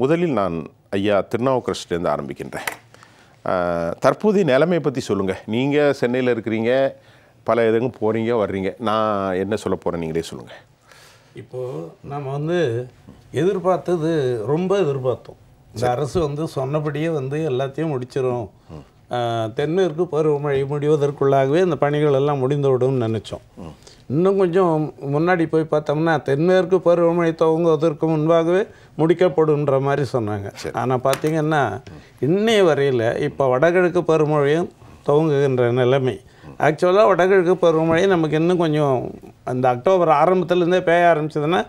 முதலில் நான் ஐயா திருநாவுக்கரசிலேருந்து ஆரம்பிக்கின்றேன் தற்போதைய நிலைமையை பற்றி சொல்லுங்கள் நீங்கள் சென்னையில் இருக்கிறீங்க பல இதுங்க போகிறீங்க வர்றீங்க நான் என்ன சொல்ல போகிறேன் நீங்களே சொல்லுங்கள் இப்போது நம்ம வந்து எதிர்பார்த்தது ரொம்ப எதிர்பார்த்தோம் இந்த அரசு வந்து சொன்னபடியே வந்து எல்லாத்தையும் முடிச்சிடும் தென்மேற்கு பருவமழை முடிவதற்குள்ளாகவே இந்த பணிகள் எல்லாம் முடிந்துவிடும் நினச்சோம் இன்னும் கொஞ்சம் முன்னாடி போய் பார்த்தோம்னா தென்மேற்கு பருவமழை துவங்குவதற்கு முன்பாகவே முடிக்கப்படுன்ற மாதிரி சொன்னாங்க ஆனால் பார்த்திங்கன்னா இன்னைய வரையில் இப்போ வடகிழக்கு பருவமழையும் துவங்குகின்ற நிலைமை ஆக்சுவலாக வடகிழக்கு பருவமழை நமக்கு இன்னும் கொஞ்சம் அந்த அக்டோபர் ஆரம்பத்துலேருந்தே பேய ஆரம்பிச்சதுன்னா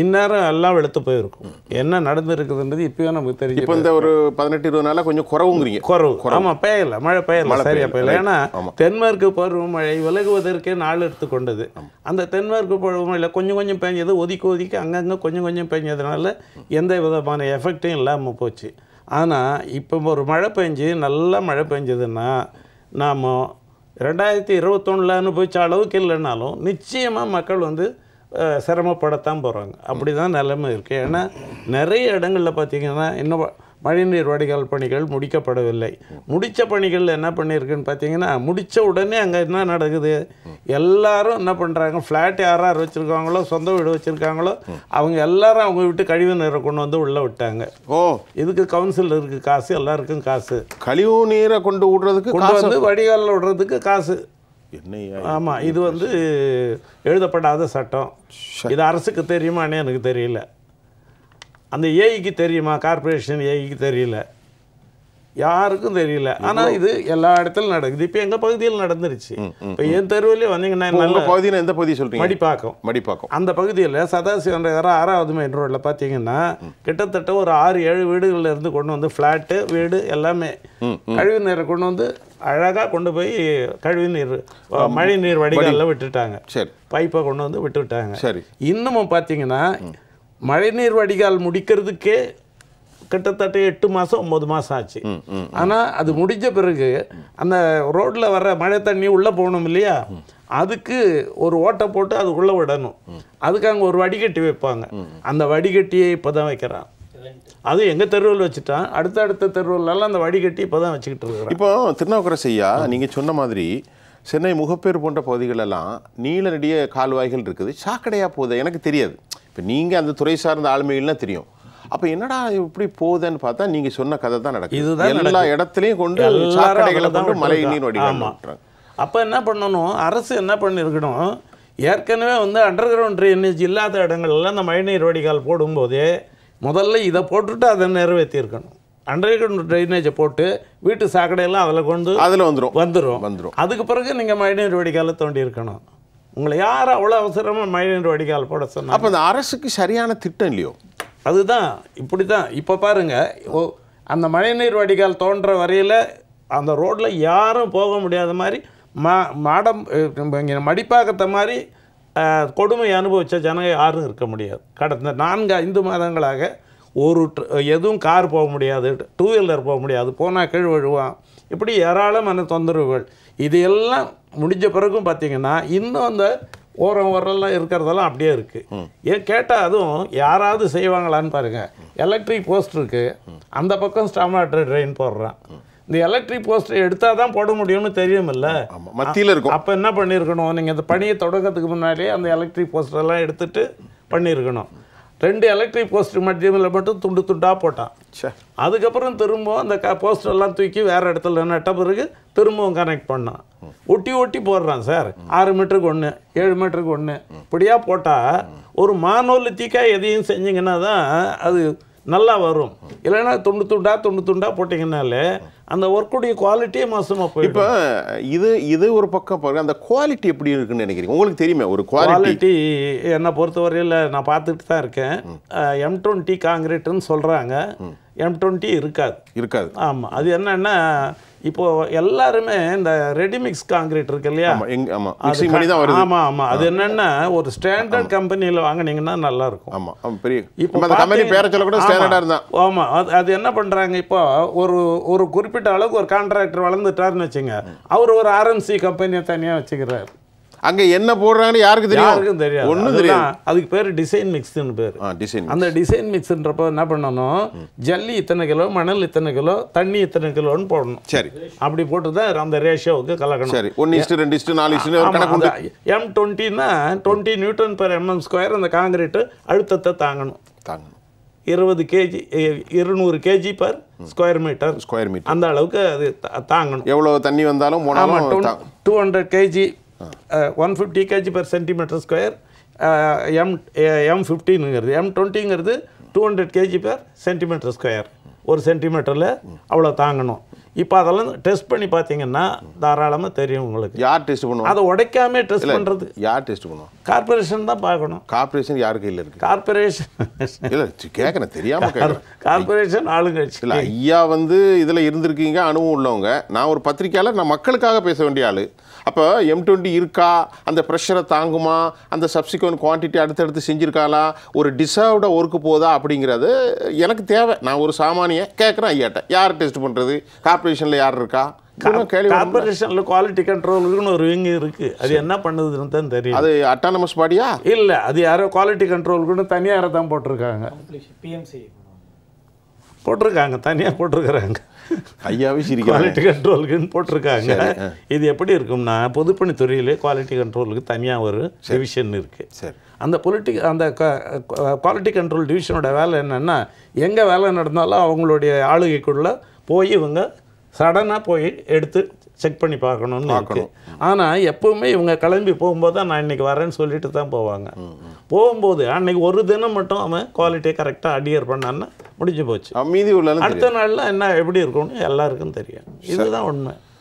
இந்நேரம் எல்லாம் வெளுத்து போயிருக்கும் என்ன நடந்துருக்குதுன்றது இப்பயும் நமக்கு தெரியும் இப்போ இந்த ஒரு பதினெட்டு இருபது நாளாக கொஞ்சம் குறவுங்கிறீங்க குறவு ஆமாம் பெய்யல மழை பெய்யல சரியாக பெய்யல ஏன்னா தென்மேற்கு பருவமழை விலகுவதற்கே நாள் எடுத்துக்கொண்டது அந்த தென்மேற்கு பருவமழையில் கொஞ்சம் கொஞ்சம் பெஞ்சது ஒதுக்கி ஒதுக்கி அங்கங்கே கொஞ்சம் கொஞ்சம் பெஞ்சதுனால எந்த விதமான எஃபெக்டும் இல்லாமல் போச்சு ஆனால் இப்போ ஒரு மழை பெஞ்சு நல்லா மழை பெஞ்சதுன்னா நாம் ரெண்டாயிரத்தி இருபத்தொன்னில் அனுபவித்த அளவுக்கு இல்லைன்னாலும் நிச்சயமாக மக்கள் வந்து சிரமப்படத்தான் போகிறாங்க அப்படி தான் நிலைமை இருக்குது ஏன்னா நிறைய இடங்களில் பார்த்திங்கன்னா இன்னும் மழைநீர் வடிகால் பணிகள் முடிக்கப்படவில்லை முடித்த பணிகள் என்ன பண்ணியிருக்குன்னு பார்த்தீங்கன்னா முடித்த உடனே அங்கே என்ன நடக்குது எல்லாரும் என்ன பண்ணுறாங்க ஃப்ளாட் யார் யார் வச்சுருக்காங்களோ சொந்த வீடு வச்சுருக்காங்களோ அவங்க எல்லாரும் அவங்க விட்டு கழிவு நீரை கொண்டு வந்து உள்ளே விட்டாங்க ஓ இதுக்கு கவுன்சில் இருக்குது காசு எல்லாருக்கும் காசு கழிவு நீரை கொண்டு விடுறதுக்கு கொண்டு வந்து வடிகாலில் விடுறதுக்கு காசு என்ன ஆமாம் இது வந்து எழுதப்படாத சட்டம் இது அரசுக்கு தெரியுமான்னு எனக்கு தெரியல அந்த ஏஐக்கு தெரியுமா கார்பரேஷன் ஏஐக்கு தெரியல யாருக்கும் தெரியல ஆனால் இது எல்லா இடத்துலையும் நடக்குது இப்போ எங்கள் பகுதியில் நடந்துருச்சு இப்போ என் தெருவிலே வந்தீங்கன்னா நல்ல பகுதியில் எந்த பகுதி சொல்கிறீங்க மடிப்பாக்கம் மடிப்பாக்கம் அந்த பகுதியில் சதாசிவன்ற ஆறாவது மெயின் ரோட்டில் பார்த்தீங்கன்னா கிட்டத்தட்ட ஒரு ஆறு ஏழு வீடுகளில் இருந்து கொண்டு வந்து ஃப்ளாட்டு வீடு எல்லாமே கழிவு நேரம் கொண்டு வந்து அழகாக கொண்டு போய் கழிவு நீர் மழை நீர் வடிகாலில் விட்டுட்டாங்க சரி பைப்பை கொண்டு வந்து விட்டுவிட்டாங்க சரி இன்னமும் பார்த்தீங்கன்னா மழைநீர் வடிகால் முடிக்கிறதுக்கே கிட்டத்தட்ட எட்டு மாதம் ஒம்பது மாதம் ஆச்சு ஆனால் அது முடிஞ்ச பிறகு அந்த ரோட்டில் வர மழை தண்ணி உள்ளே போகணும் இல்லையா அதுக்கு ஒரு ஓட்டை போட்டு அதுக்குள்ளே விடணும் அதுக்கு அங்கே ஒரு வடிகட்டி வைப்பாங்க அந்த வடிகட்டியை இப்போ தான் வைக்கிறான் அதுவும் எங்கள் தெருவில் வச்சுட்டான் அடுத்த தெருவிலலாம் அந்த வடிகட்டி இப்போ தான் வச்சுக்கிட்டு இருக்கிறோம் இப்போ செய்யா நீங்கள் சொன்ன மாதிரி சென்னை முகப்பேர் போன்ற பகுதிகளெல்லாம் நீல நடிக கால்வாய்கள் இருக்குது சாக்கடையாக போகுது எனக்கு தெரியாது இப்போ நீங்கள் அந்த துறை சார்ந்த ஆளுமைகள்லாம் தெரியும் அப்போ என்னடா இப்படி போகுதுன்னு பார்த்தா நீங்கள் சொன்ன கதை தான் நடக்குது இதுதான் எல்லா இடத்துலையும் கொண்டு சாக்கடைகளை கொண்டு மழை நீர் வடிகால் அப்போ என்ன பண்ணணும் அரசு என்ன பண்ணியிருக்கணும் ஏற்கனவே வந்து அண்டர் கிரவுண்ட் ட்ரைனேஜ் இல்லாத இடங்கள்லாம் அந்த மழைநீர் வடிகால் போடும்போதே முதல்ல இதை போட்டுட்டு அதை நிறைவேற்றியிருக்கணும் அண்டர்கிரவுண்ட் ட்ரைனேஜை போட்டு வீட்டு சாக்கடையெல்லாம் அதில் கொண்டு அதில் வந்துடும் வந்துடும் வந்துடும் அதுக்கு பிறகு நீங்கள் மழைநீர் வடிகால தோண்டி இருக்கணும் உங்களை யார் அவ்வளோ அவசரமாக மழைநீர் வடிகால் போட சொன்னால் அப்போ அந்த அரசுக்கு சரியான திட்டம் இல்லையோ அதுதான் இப்படி தான் இப்போ பாருங்கள் ஓ அந்த மழைநீர் வடிகால் தோன்ற வரையில் அந்த ரோட்டில் யாரும் போக முடியாத மாதிரி மா மாடம் மடிப்பாக்கத்த மாதிரி கொடுமையை அனுபவித்த ஜனங்க யாரும் இருக்க முடியாது கடந்த நான்கு ஐந்து மாதங்களாக ஒரு எதுவும் கார் போக முடியாது டூ வீலர் போக முடியாது போனால் கீழ் விழுவான் இப்படி ஏராளமான தொந்தரவுகள் இது எல்லாம் முடிஞ்ச பிறகும் பார்த்திங்கன்னா இன்னும் அந்த ஓரம் ஓரெல்லாம் இருக்கிறதெல்லாம் அப்படியே இருக்குது ஏன் கேட்டால் அதுவும் யாராவது செய்வாங்களான்னு பாருங்கள் எலக்ட்ரிக் போஸ்ட் இருக்குது அந்த பக்கம் ஸ்டாம்லாட்டர் ட்ரெயின் போடுறான் இந்த எலக்ட்ரிக் போஸ்டர் எடுத்தால் தான் போட முடியும்னு தெரியும் இல்லை மத்தியில் இருக்கும் அப்போ என்ன பண்ணியிருக்கணும் நீங்கள் இந்த பணியை தொடக்கத்துக்கு முன்னாடியே அந்த எலக்ட்ரிக் போஸ்டரெல்லாம் எடுத்துகிட்டு பண்ணியிருக்கணும் ரெண்டு எலக்ட்ரிக் போஸ்டர் மத்தியமில் மட்டும் துண்டு துண்டாக போட்டான் அதுக்கப்புறம் திரும்பவும் அந்த க போஸ்டர்லாம் தூக்கி வேறு இடத்துல நட்ட பிறகு திரும்பவும் கனெக்ட் பண்ணான் ஒட்டி ஒட்டி போடுறான் சார் ஆறு மீட்டருக்கு ஒன்று ஏழு மீட்டருக்கு ஒன்று இப்படியாக போட்டால் ஒரு மானோலித்திக்காக எதையும் செஞ்சிங்கன்னா தான் அது நல்லா வரும் இல்லைன்னா துண்டு துண்டா துண்டு துண்டா போட்டிங்கனாலே அந்த ஒர்க்குடைய குவாலிட்டியே மாசமாக போய் இப்போ இது இது ஒரு பக்கம் பாருங்க அந்த குவாலிட்டி எப்படி இருக்குன்னு நினைக்கிறீங்க உங்களுக்கு தெரியுமே ஒரு குவாலிட்டி என்னை பொறுத்தவரையில் நான் பார்த்துட்டு தான் இருக்கேன் எம் டுவெண்ட்டி காங்கிரீட்டுன்னு சொல்கிறாங்க எம் டுவெண்ட்டி இருக்காது இருக்காது ஆமாம் அது என்னென்னா இப்போது எல்லாருமே இந்த ரெடிமிக்ஸ் காங்கிரீட் இருக்கு இல்லையா ஆமாம் ஆமாம் ஆமாம் அது என்னென்னா ஒரு ஸ்டாண்டர்ட் கம்பெனியில் வாங்கினீங்கன்னா நல்லாயிருக்கும் ஆமாம் பெரிய இப்போ அந்த கம்பெனி சொல்ல கூட ஸ்டாண்டர்டாக இருந்தால் ஆமாம் அது அது என்ன பண்ணுறாங்க இப்போ ஒரு ஒரு குறிப்பிட்ட அளவுக்கு ஒரு கான்ட்ராக்டர் வளர்ந்துட்டாருன்னு வச்சுங்க அவர் ஒரு ஆர்எம்சி கம்பெனியை தனியாக வச்சுக்கிறாரு அங்கே என்ன போடுறாங்கன்னு யாருக்கு தெரியும் யாருக்கும் தெரியாது ஒன்றும் தெரியும் அதுக்கு பேர் டிசைன் மிக்ஸ்னு பேர் டிசைன் அந்த டிசைன் மிக்ஸ்ன்றப்போ என்ன பண்ணணும் ஜல்லி இத்தனை கிலோ மணல் இத்தனை கிலோ தண்ணி இத்தனை கிலோன்னு போடணும் சரி அப்படி போட்டு தான் அந்த ரேஷியோவுக்கு கலக்கணும் சரி ஒன்று இஸ்ட்டு ரெண்டு இஸ்ட்டு நாலு இஸ்ட்டு கணக்கு எம் டுவெண்ட்டின்னா twenty newton per M M square அந்த காங்கிரீட்டு அழுத்தத்தை தாங்கணும் தாங்கணும் இருபது கேஜி இருநூறு KG per square metre square metre அந்த அளவுக்கு அது தாங்கணும் எவ்வளோ தண்ணி வந்தாலும் two hundred KG one fifty KG per centimetre square M M ஃபிஃப்டின்ங்கிறது எம் டுவெண்ட்டிங்கிறது two hundred KG per centimetre square ஒரு சென்டிமீட்டரில் அவ்வளோ தாங்கணும் இப்போ அதெல்லாம் டெஸ்ட் பண்ணி பார்த்தீங்கன்னா தாராளமாக தெரியும் உங்களுக்கு யார் டெஸ்ட் பண்ணுவோம் அதை உடைக்காம டெஸ்ட் பண்ணுறது யார் டெஸ்ட் பண்ணுவோம் கார்பரேஷன் தான் பார்க்கணும் கார்பரேஷன் யார் இல்லை இருக்கு கார்பரேஷன் இல்லை கேட்குறேன் தெரியாமல் கார்பரேஷன் ஆளுங்கட்சி இல்லை ஐயா வந்து இதில் இருந்திருக்கீங்க அனுபவம் உள்ளவங்க நான் ஒரு பத்திரிக்கையாளர் நான் மக்களுக்காக பேச வேண்டிய ஆள் அப்போ எம் டுவெண்ட்டி இருக்கா அந்த ப்ரெஷரை தாங்குமா அந்த சப்சிக்வன்ட் குவான்டிட்டி அடுத்தடுத்து செஞ்சுருக்காளா ஒரு டிசர்வ்ட ஒர்க்கு போதா அப்படிங்கிறது எனக்கு தேவை நான் ஒரு சாமானியை கேட்குறேன் ஐயாட்ட யார் டெஸ்ட் பண்ணுறது கார் கார்பரேஷனில் யார் இருக்கா கார்பரேஷனில் குவாலிட்டி கண்ட்ரோலுக்குன்னு ஒரு விங் இருக்குது அது என்ன பண்ணுதுன்னு தான் தெரியும் அது அட்டானமஸ் பாடியா இல்லை அது யாரோ குவாலிட்டி கண்ட்ரோலுக்குன்னு தனியாரை தான் போட்டிருக்காங்க பிஎம்சி போட்டிருக்காங்க தனியாக போட்டிருக்கிறாங்க ஐயாவே குவாலிட்டி கண்ட்ரோலுக்குன்னு போட்டிருக்காங்க இது எப்படி இருக்கும்னா பொதுப்பணித்துறையிலே குவாலிட்டி கண்ட்ரோலுக்கு தனியாக ஒரு டிவிஷன் இருக்குது சரி அந்த பொலிட்டிக் அந்த குவாலிட்டி கண்ட்ரோல் டிவிஷனோட வேலை என்னென்னா எங்கே வேலை நடந்தாலும் அவங்களுடைய ஆளுகைக்குள்ளே போய் இவங்க சடனாக போய் எடுத்து செக் பண்ணி பார்க்கணும்னு இருக்குது ஆனால் எப்போவுமே இவங்க கிளம்பி போகும்போது தான் நான் இன்றைக்கி வரேன்னு சொல்லிட்டு தான் போவாங்க போகும்போது அன்றைக்கி ஒரு தினம் மட்டும் அவன் குவாலிட்டியை கரெக்டாக அடியர் பண்ணான்னு முடிஞ்சு போச்சு மீதி உள்ள அடுத்த நாளில் என்ன எப்படி இருக்கும்னு எல்லாருக்கும் தெரியும் இதுதான் உண்மை